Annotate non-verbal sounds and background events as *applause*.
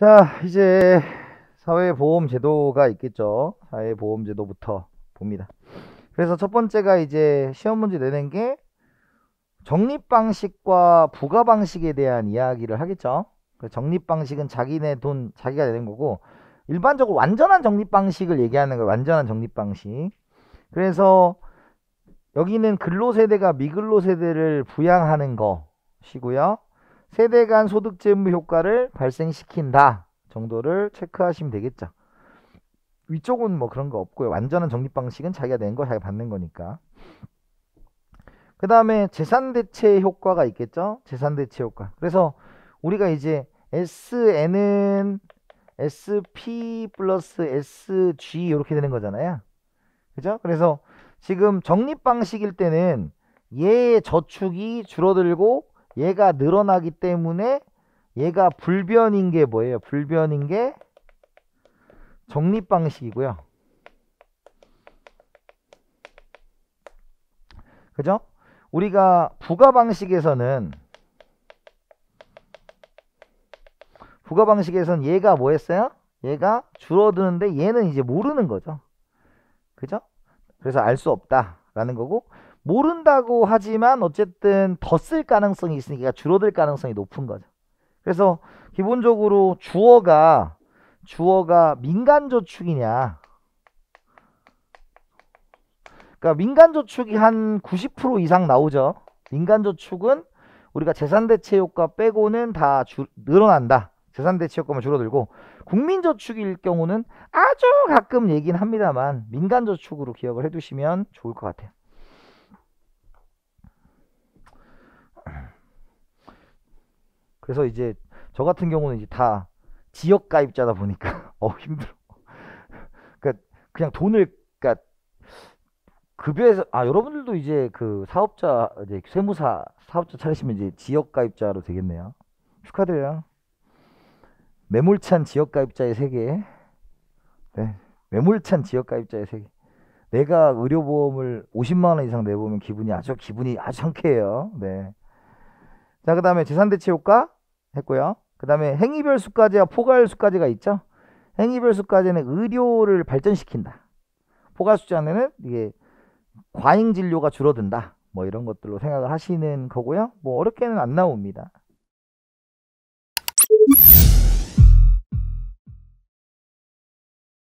자, 이제 사회보험제도가 있겠죠. 사회보험제도부터 봅니다. 그래서 첫 번째가 이제 시험 문제 내는 게 적립 방식과 부가 방식에 대한 이야기를 하겠죠. 적립 그 방식은 자기네 돈 자기가 내는 거고 일반적으로 완전한 적립 방식을 얘기하는 거예요. 완전한 적립 방식. 그래서 여기는 근로 세대가 미근로 세대를 부양하는 것이고요. 세대 간 소득 재무 효과를 발생시킨다 정도를 체크하시면 되겠죠. 위쪽은 뭐 그런 거 없고요. 완전한 적립 방식은 자기가 낸 거 자기가 받는 거니까. 그 다음에 재산 대체 효과가 있겠죠. 재산 대체 효과. 그래서 우리가 이제 SN은 SP 플러스 SG 이렇게 되는 거잖아요. 그죠? 그래서 지금 적립 방식일 때는 얘의 저축이 줄어들고 얘가 늘어나기 때문에 얘가 불변인 게 뭐예요? 불변인 게 적립 방식이고요. 그죠? 우리가 부가 방식에서는 부가 방식에서는 얘가 뭐 했어요? 얘가 줄어드는데 얘는 이제 모르는 거죠. 그죠? 그래서 알 수 없다라는 거고 모른다고 하지만 어쨌든 더 쓸 가능성이 있으니까 줄어들 가능성이 높은 거죠. 그래서 기본적으로 주어가 주어가 민간저축이냐 그러니까 민간저축이 한 90% 이상 나오죠. 민간저축은 우리가 재산대체효과 빼고는 다 줄, 늘어난다. 재산대체효과만 줄어들고 국민저축일 경우는 아주 가끔 얘기는 합니다만 민간저축으로 기억을 해두시면 좋을 것 같아요. 그래서 이제 저 같은 경우는 이제 다 지역 가입자다 보니까 *laughs* 어 힘들어. 그러니까 그냥 돈을 그러니까 급여에서 아 여러분들도 이제 그 사업자 이제 세무사 사업자 차리시면 이제 지역 가입자로 되겠네요. 축하드려요. 매몰찬 지역 가입자의 세계. 네. 매몰찬 지역 가입자의 세계. 내가 의료보험을 50만 원 이상 내보면 기분이 아주 기분이 아주 상쾌해요. 네. 자, 그 다음에 재산대체 효과 했고요. 그 다음에 행위별 수까지와 포괄 수까지가 있죠. 행위별 수까지는 의료를 발전시킨다. 포괄 수자는 이게 과잉 진료가 줄어든다. 뭐 이런 것들로 생각을 하시는 거고요. 뭐 어렵게는 안 나옵니다.